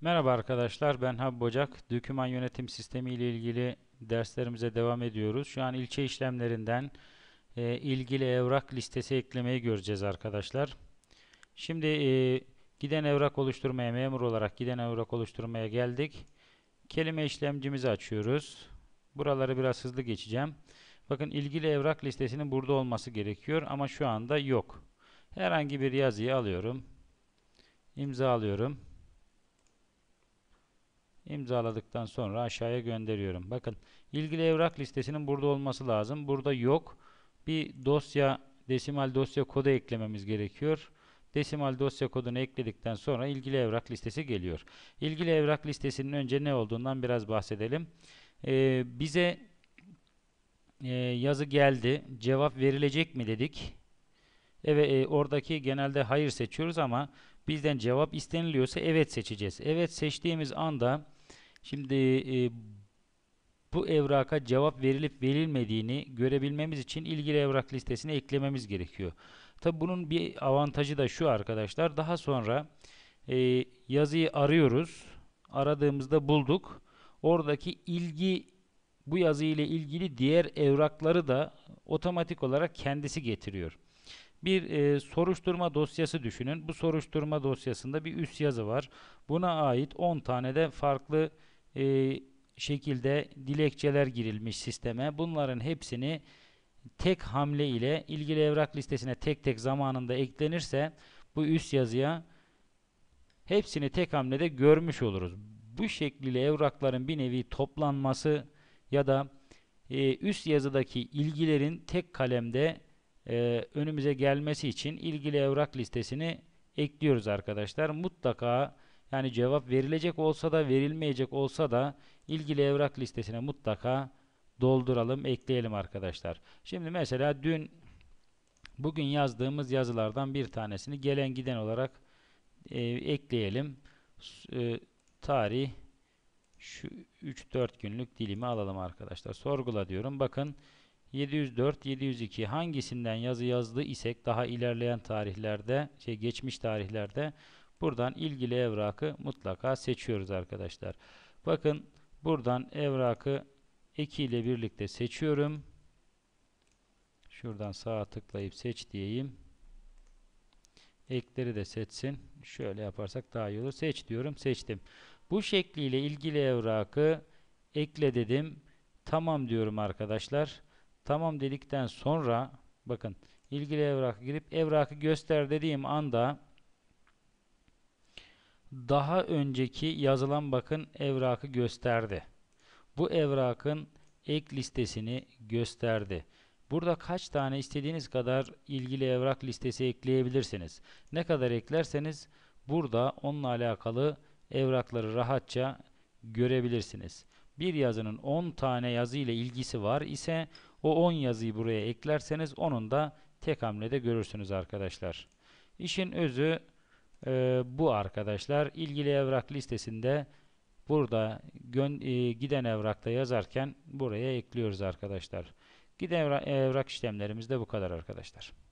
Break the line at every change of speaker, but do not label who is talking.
Merhaba arkadaşlar ben Hab Bocak. Döküman yönetim sistemi ile ilgili derslerimize devam ediyoruz. Şu an ilçe işlemlerinden e, ilgili evrak listesi eklemeyi göreceğiz arkadaşlar. Şimdi e, giden evrak oluşturmaya memur olarak giden evrak oluşturmaya geldik. Kelime işlemcimizi açıyoruz. Buraları biraz hızlı geçeceğim. Bakın ilgili evrak listesinin burada olması gerekiyor ama şu anda yok. Herhangi bir yazıyı alıyorum. İmza alıyorum imzaladıktan sonra aşağıya gönderiyorum. Bakın ilgili evrak listesinin burada olması lazım. Burada yok. Bir dosya desimal dosya kodu eklememiz gerekiyor. Desimal dosya kodunu ekledikten sonra ilgili evrak listesi geliyor. İlgili evrak listesinin önce ne olduğundan biraz bahsedelim. Ee, bize e, yazı geldi. Cevap verilecek mi dedik. Evet, e, oradaki genelde hayır seçiyoruz ama bizden cevap isteniliyorsa evet seçeceğiz. Evet seçtiğimiz anda Şimdi e, bu evraka cevap verilip verilmediğini görebilmemiz için ilgili evrak listesini eklememiz gerekiyor. Tabi bunun bir avantajı da şu arkadaşlar. Daha sonra e, yazıyı arıyoruz. Aradığımızda bulduk. Oradaki ilgi bu yazı ile ilgili diğer evrakları da otomatik olarak kendisi getiriyor. Bir e, soruşturma dosyası düşünün. Bu soruşturma dosyasında bir üst yazı var. Buna ait 10 tane de farklı e, şekilde dilekçeler girilmiş sisteme. Bunların hepsini tek hamle ile ilgili evrak listesine tek tek zamanında eklenirse bu üst yazıya hepsini tek hamlede görmüş oluruz. Bu şekliyle evrakların bir nevi toplanması ya da e, üst yazıdaki ilgilerin tek kalemde e, önümüze gelmesi için ilgili evrak listesini ekliyoruz arkadaşlar. Mutlaka yani cevap verilecek olsa da verilmeyecek olsa da ilgili evrak listesine mutlaka dolduralım, ekleyelim arkadaşlar. Şimdi mesela dün bugün yazdığımız yazılardan bir tanesini gelen giden olarak e, ekleyelim. E, tarih şu 3-4 günlük dilimi alalım arkadaşlar. Sorgula diyorum. Bakın 704, 702 hangisinden yazı yazdı isek daha ilerleyen tarihlerde, şey geçmiş tarihlerde Buradan ilgili evrakı mutlaka seçiyoruz arkadaşlar. Bakın buradan evrakı eki ile birlikte seçiyorum. Şuradan sağa tıklayıp seç diyeyim. Ekleri de seçsin. Şöyle yaparsak daha iyi olur. Seç diyorum. Seçtim. Bu şekliyle ilgili evrakı ekle dedim. Tamam diyorum arkadaşlar. Tamam dedikten sonra bakın ilgili evrak girip evrakı göster dediğim anda daha önceki yazılan bakın evrakı gösterdi. Bu evrakın ek listesini gösterdi. Burada kaç tane istediğiniz kadar ilgili evrak listesi ekleyebilirsiniz. Ne kadar eklerseniz burada onunla alakalı evrakları rahatça görebilirsiniz. Bir yazının 10 tane yazı ile ilgisi var ise o 10 yazıyı buraya eklerseniz onun da tek hamlede görürsünüz arkadaşlar. İşin özü e, bu arkadaşlar. ilgili evrak listesinde burada e, giden evrakta yazarken buraya ekliyoruz arkadaşlar. Giden evrak, evrak işlemlerimiz de bu kadar arkadaşlar.